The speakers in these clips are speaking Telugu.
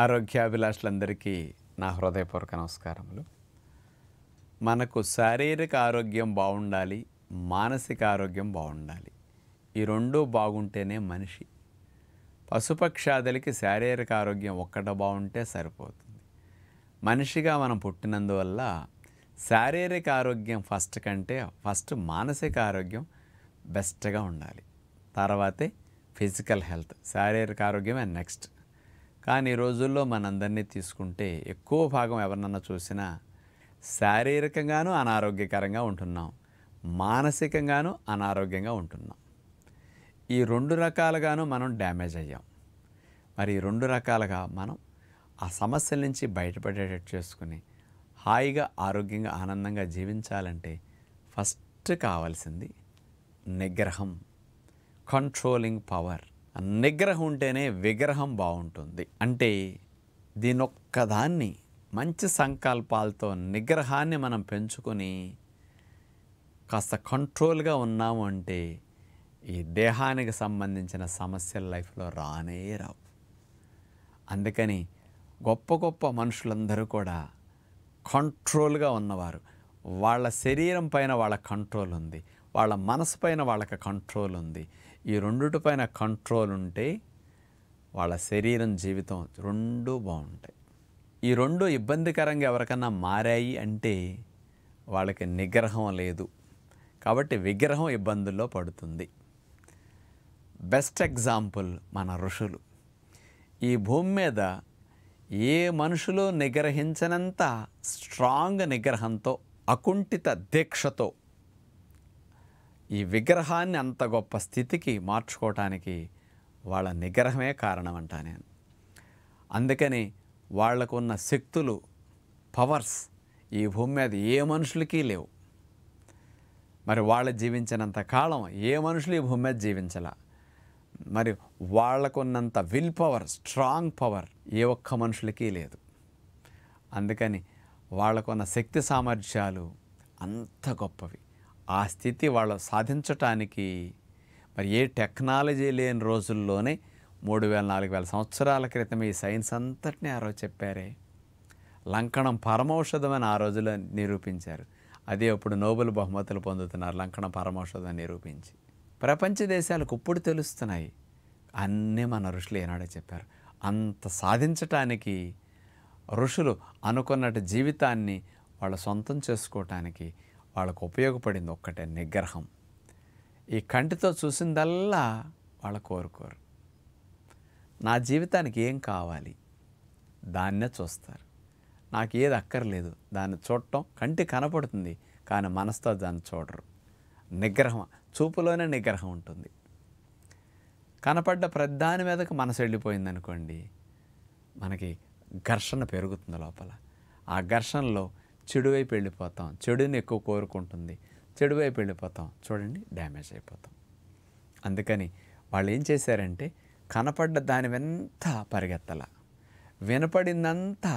ఆరోగ్యాభిలాషులందరికీ నా హృదయపూర్వక నమస్కారములు మనకు శారీరక ఆరోగ్యం బాగుండాలి మానసిక ఆరోగ్యం బాగుండాలి ఈ రెండూ బాగుంటేనే మనిషి పశుపక్షాదులకి శారీరక ఆరోగ్యం ఒక్కట బాగుంటే సరిపోతుంది మనిషిగా మనం పుట్టినందువల్ల శారీరక ఆరోగ్యం ఫస్ట్ కంటే ఫస్ట్ మానసిక ఆరోగ్యం బెస్ట్గా ఉండాలి తర్వాతే ఫిజికల్ హెల్త్ శారీరక ఆరోగ్యమే నెక్స్ట్ కానీ ఈ రోజుల్లో మనందరినీ తీసుకుంటే ఎక్కువ భాగం ఎవరినన్నా చూసినా శారీరకంగానూ అనారోగ్యకరంగా ఉంటున్నాం మానసికంగానూ అనారోగ్యంగా ఉంటున్నాం ఈ రెండు రకాలుగాను మనం డ్యామేజ్ అయ్యాం మరి ఈ రెండు రకాలుగా మనం ఆ సమస్యల నుంచి బయటపడేటట్టు చేసుకుని హాయిగా ఆరోగ్యంగా ఆనందంగా జీవించాలంటే ఫస్ట్ కావాల్సింది నిగ్రహం కంట్రోలింగ్ పవర్ నిగ్రహం ఉంటేనే విగ్రహం బాగుంటుంది అంటే దీని ఒక్కదాన్ని మంచి సంకల్పాలతో నిగ్రహాన్ని మనం పెంచుకొని కాస్త కంట్రోల్గా ఉన్నాము అంటే ఈ దేహానికి సంబంధించిన సమస్యలు లైఫ్లో రానే రావు అందుకని గొప్ప గొప్ప మనుషులందరూ కూడా కంట్రోల్గా ఉన్నవారు వాళ్ళ శరీరం పైన వాళ్ళ కంట్రోల్ ఉంది వాళ్ళ మనసు పైన వాళ్ళకి కంట్రోల్ ఉంది ఈ పైన కంట్రోల్ ఉంటే వాళ్ళ శరీరం జీవితం రెండూ బాగుంటాయి ఈ రెండు ఇబ్బందికరంగా ఎవరికన్నా మారాయి అంటే వాళ్ళకి నిగ్రహం లేదు కాబట్టి విగ్రహం ఇబ్బందుల్లో పడుతుంది బెస్ట్ ఎగ్జాంపుల్ మన ఋషులు ఈ భూమి మీద ఏ మనుషులు నిగ్రహించనంత స్ట్రాంగ్ నిగ్రహంతో అకుంఠిత దీక్షతో ఈ విగ్రహాన్ని అంత గొప్ప స్థితికి మార్చుకోవటానికి వాళ్ళ నిగ్రహమే కారణం అంటా నేను అందుకని ఉన్న శక్తులు పవర్స్ ఈ భూమి మీద ఏ మనుషులకి లేవు మరి వాళ్ళు జీవించినంత కాలం ఏ మనుషులు ఈ భూమి మీద జీవించాల మరి వాళ్ళకున్నంత విల్ పవర్ స్ట్రాంగ్ పవర్ ఏ ఒక్క మనుషులకి లేదు అందుకని వాళ్ళకున్న శక్తి సామర్థ్యాలు అంత గొప్పవి ఆ స్థితి వాళ్ళు సాధించటానికి మరి ఏ టెక్నాలజీ లేని రోజుల్లోనే మూడు వేల నాలుగు వేల సంవత్సరాల క్రితం ఈ సైన్స్ అంతటినీ ఆ రోజు చెప్పారే లంకణం అని ఆ రోజులో నిరూపించారు అదే అప్పుడు నోబెల్ బహుమతులు పొందుతున్నారు లంకణం పరమౌషధం నిరూపించి ప్రపంచ దేశాలకు ఇప్పుడు తెలుస్తున్నాయి అన్నీ మన ఋషులు ఏనాడే చెప్పారు అంత సాధించటానికి ఋషులు అనుకున్నట్టు జీవితాన్ని వాళ్ళ సొంతం చేసుకోవటానికి వాళ్ళకు ఉపయోగపడింది ఒక్కటే నిగ్రహం ఈ కంటితో చూసిందల్లా వాళ్ళ కోరుకోరు నా జీవితానికి ఏం కావాలి దాన్నే చూస్తారు నాకు ఏది అక్కర్లేదు దాన్ని చూడటం కంటి కనపడుతుంది కానీ మనసుతో దాన్ని చూడరు నిగ్రహం చూపులోనే నిగ్రహం ఉంటుంది కనపడ్డ ప్రధాని మీదకి మనసు వెళ్ళిపోయింది అనుకోండి మనకి ఘర్షణ పెరుగుతుంది లోపల ఆ ఘర్షణలో చెడు వైపు వెళ్ళిపోతాం చెడుని ఎక్కువ కోరుకుంటుంది చెడు వైపు వెళ్ళిపోతాం చూడండి డ్యామేజ్ అయిపోతాం అందుకని వాళ్ళు ఏం చేశారంటే కనపడ్డ దాని వెంత పరిగెత్తల వినపడిందంతా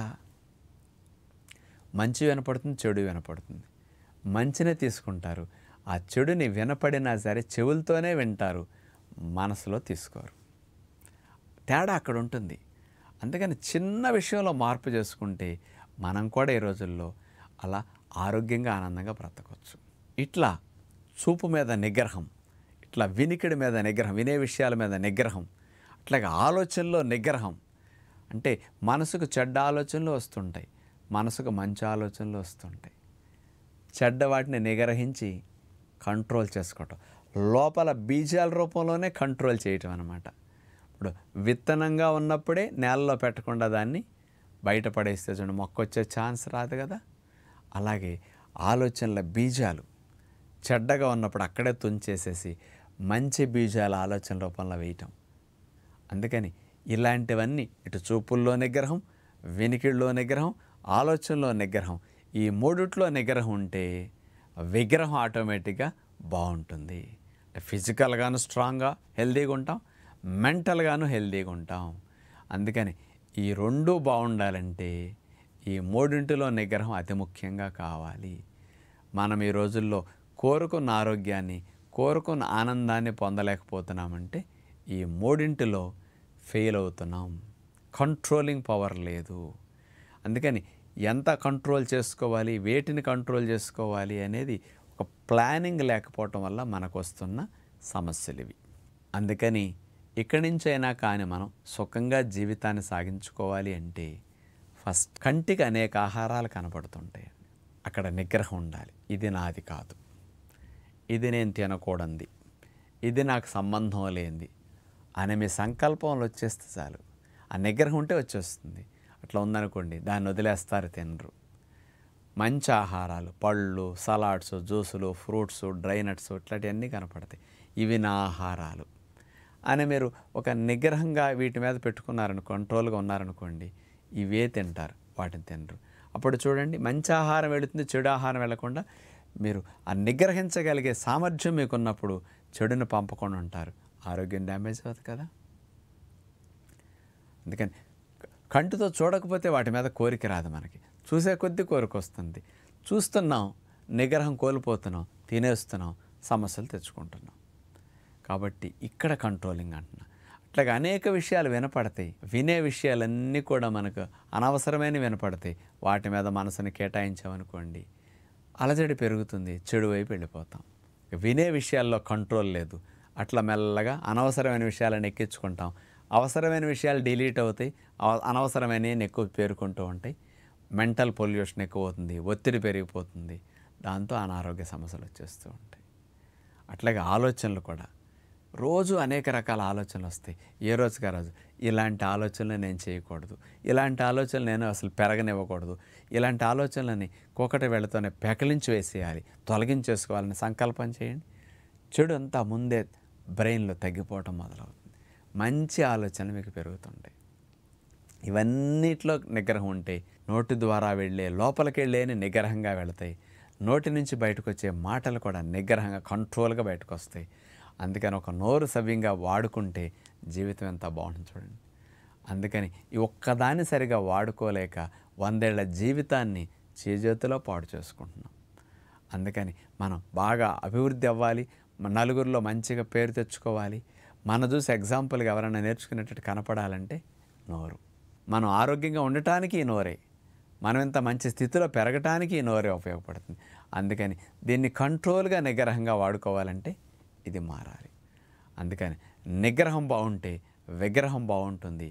మంచి వినపడుతుంది చెడు వినపడుతుంది మంచినే తీసుకుంటారు ఆ చెడుని వినపడినా సరే చెవులతోనే వింటారు మనసులో తీసుకోరు తేడా అక్కడ ఉంటుంది అందుకని చిన్న విషయంలో మార్పు చేసుకుంటే మనం కూడా ఈ రోజుల్లో అలా ఆరోగ్యంగా ఆనందంగా బ్రతకవచ్చు ఇట్లా చూపు మీద నిగ్రహం ఇట్లా వినికిడి మీద నిగ్రహం వినే విషయాల మీద నిగ్రహం అట్లాగే ఆలోచనలో నిగ్రహం అంటే మనసుకు చెడ్డ ఆలోచనలు వస్తుంటాయి మనసుకు మంచి ఆలోచనలు వస్తుంటాయి చెడ్డ వాటిని నిగ్రహించి కంట్రోల్ చేసుకోవటం లోపల బీజాల రూపంలోనే కంట్రోల్ చేయటం అనమాట ఇప్పుడు విత్తనంగా ఉన్నప్పుడే నేలలో పెట్టకుండా దాన్ని బయటపడేస్తే చూడండి మొక్క వచ్చే ఛాన్స్ రాదు కదా అలాగే ఆలోచనల బీజాలు చెడ్డగా ఉన్నప్పుడు అక్కడే తుంచేసేసి మంచి బీజాల ఆలోచన రూపంలో వేయటం అందుకని ఇలాంటివన్నీ ఇటు చూపుల్లో నిగ్రహం వెనికిళ్ళలో నిగ్రహం ఆలోచనలో నిగ్రహం ఈ మూడిట్లో నిగ్రహం ఉంటే విగ్రహం ఆటోమేటిక్గా బాగుంటుంది ఫిజికల్గాను స్ట్రాంగ్గా హెల్దీగా ఉంటాం మెంటల్గాను హెల్దీగా ఉంటాం అందుకని ఈ రెండూ బాగుండాలంటే ఈ మూడింటిలో నిగ్రహం అతి ముఖ్యంగా కావాలి మనం ఈ రోజుల్లో కోరుకున్న ఆరోగ్యాన్ని కోరుకున్న ఆనందాన్ని పొందలేకపోతున్నామంటే ఈ మూడింటిలో ఫెయిల్ అవుతున్నాం కంట్రోలింగ్ పవర్ లేదు అందుకని ఎంత కంట్రోల్ చేసుకోవాలి వేటిని కంట్రోల్ చేసుకోవాలి అనేది ఒక ప్లానింగ్ లేకపోవటం వల్ల మనకు వస్తున్న సమస్యలు ఇవి అందుకని ఇక్కడి నుంచైనా కానీ మనం సుఖంగా జీవితాన్ని సాగించుకోవాలి అంటే ఫస్ట్ కంటికి అనేక ఆహారాలు కనపడుతుంటాయి అక్కడ నిగ్రహం ఉండాలి ఇది నాది కాదు ఇది నేను తినకూడంది ఇది నాకు సంబంధం లేనిది అనే మీ సంకల్పంలో వచ్చేస్తే చాలు ఆ నిగ్రహం ఉంటే వచ్చేస్తుంది అట్లా ఉందనుకోండి దాన్ని వదిలేస్తారు తినరు మంచి ఆహారాలు పళ్ళు సలాడ్స్ జ్యూసులు ఫ్రూట్స్ డ్రైనట్స్ ఇట్లాంటివన్నీ కనపడతాయి ఇవి నా ఆహారాలు అని మీరు ఒక నిగ్రహంగా వీటి మీద పెట్టుకున్నారని కంట్రోల్గా ఉన్నారనుకోండి ఇవే తింటారు వాటిని తినరు అప్పుడు చూడండి మంచి ఆహారం వెళుతుంది చెడు ఆహారం వెళ్లకుండా మీరు ఆ నిగ్రహించగలిగే సామర్థ్యం మీకున్నప్పుడు చెడును పంపకుండా ఉంటారు ఆరోగ్యం డ్యామేజ్ అవుతుంది కదా అందుకని కంటితో చూడకపోతే వాటి మీద కోరిక రాదు మనకి చూసే కొద్దీ కోరిక వస్తుంది చూస్తున్నాం నిగ్రహం కోల్పోతున్నాం తినేస్తున్నాం సమస్యలు తెచ్చుకుంటున్నాం కాబట్టి ఇక్కడ కంట్రోలింగ్ అంటున్నా ఇట్లా అనేక విషయాలు వినపడతాయి వినే విషయాలన్నీ కూడా మనకు అనవసరమైన వినపడతాయి వాటి మీద మనసుని కేటాయించామనుకోండి అలజడి పెరుగుతుంది చెడు వైపు వెళ్ళిపోతాం వినే విషయాల్లో కంట్రోల్ లేదు అట్లా మెల్లగా అనవసరమైన విషయాలను ఎక్కించుకుంటాం అవసరమైన విషయాలు డిలీట్ అవుతాయి అనవసరమైనవి ఎక్కువ పేరుకుంటూ ఉంటాయి మెంటల్ పొల్యూషన్ ఎక్కువ అవుతుంది ఒత్తిడి పెరిగిపోతుంది దాంతో అనారోగ్య సమస్యలు వచ్చేస్తూ ఉంటాయి అట్లాగే ఆలోచనలు కూడా రోజు అనేక రకాల ఆలోచనలు వస్తాయి ఏ రోజుగా రోజు ఇలాంటి ఆలోచనలు నేను చేయకూడదు ఇలాంటి ఆలోచనలు నేను అసలు పెరగనివ్వకూడదు ఇలాంటి ఆలోచనలని కోకటి వెళ్ళతోనే పెకలించి వేసేయాలి తొలగించేసుకోవాలని సంకల్పం చేయండి చెడు అంతా ముందే బ్రెయిన్లో తగ్గిపోవటం మొదలవుతుంది మంచి ఆలోచనలు మీకు పెరుగుతుంటాయి ఇవన్నిట్లో నిగ్రహం ఉంటే నోటి ద్వారా వెళ్ళే లోపలికి వెళ్ళేని నిగ్రహంగా వెళతాయి నోటి నుంచి బయటకు వచ్చే మాటలు కూడా నిగ్రహంగా కంట్రోల్గా బయటకు వస్తాయి అందుకని ఒక నోరు సవ్యంగా వాడుకుంటే జీవితం ఎంత బాగుంటుంది చూడండి అందుకని ఈ ఒక్కదాన్ని సరిగా వాడుకోలేక వందేళ్ల జీవితాన్ని చేజేతిలో పాడు చేసుకుంటున్నాం అందుకని మనం బాగా అభివృద్ధి అవ్వాలి నలుగురిలో మంచిగా పేరు తెచ్చుకోవాలి మన చూసి ఎగ్జాంపుల్గా ఎవరైనా నేర్చుకునేటట్టు కనపడాలంటే నోరు మనం ఆరోగ్యంగా ఉండటానికి ఈ నోరే మనం ఇంత మంచి స్థితిలో పెరగటానికి ఈ నోరే ఉపయోగపడుతుంది అందుకని దీన్ని కంట్రోల్గా నిగ్రహంగా వాడుకోవాలంటే ఇది మారాలి అందుకని నిగ్రహం బాగుంటే విగ్రహం బాగుంటుంది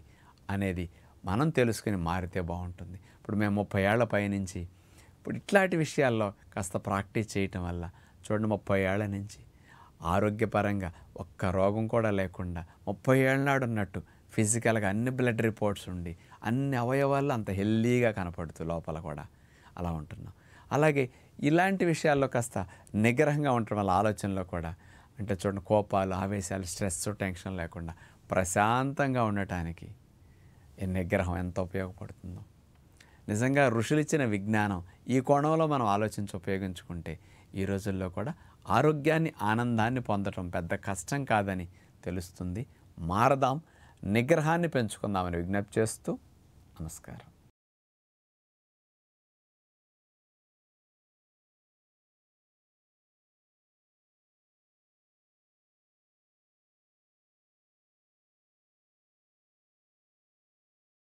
అనేది మనం తెలుసుకుని మారితే బాగుంటుంది ఇప్పుడు మేము ముప్పై ఏళ్ల పైనుంచి ఇప్పుడు ఇట్లాంటి విషయాల్లో కాస్త ప్రాక్టీస్ చేయటం వల్ల చూడండి ముప్పై ఏళ్ల నుంచి ఆరోగ్యపరంగా ఒక్క రోగం కూడా లేకుండా ముప్పై ఏళ్ళ నాడు ఉన్నట్టు ఫిజికల్గా అన్ని బ్లడ్ రిపోర్ట్స్ ఉండి అన్ని అవయవాల్లో అంత హెల్దీగా కనపడుతూ లోపల కూడా అలా ఉంటున్నాం అలాగే ఇలాంటి విషయాల్లో కాస్త నిగ్రహంగా ఉండటం వల్ల ఆలోచనలో కూడా అంటే చూడండి కోపాలు ఆవేశాలు స్ట్రెస్ టెన్షన్ లేకుండా ప్రశాంతంగా ఉండటానికి ఈ నిగ్రహం ఎంత ఉపయోగపడుతుందో నిజంగా ఋషులు ఇచ్చిన విజ్ఞానం ఈ కోణంలో మనం ఆలోచించి ఉపయోగించుకుంటే ఈ రోజుల్లో కూడా ఆరోగ్యాన్ని ఆనందాన్ని పొందటం పెద్ద కష్టం కాదని తెలుస్తుంది మారదాం నిగ్రహాన్ని పెంచుకుందామని విజ్ఞప్తి చేస్తూ నమస్కారం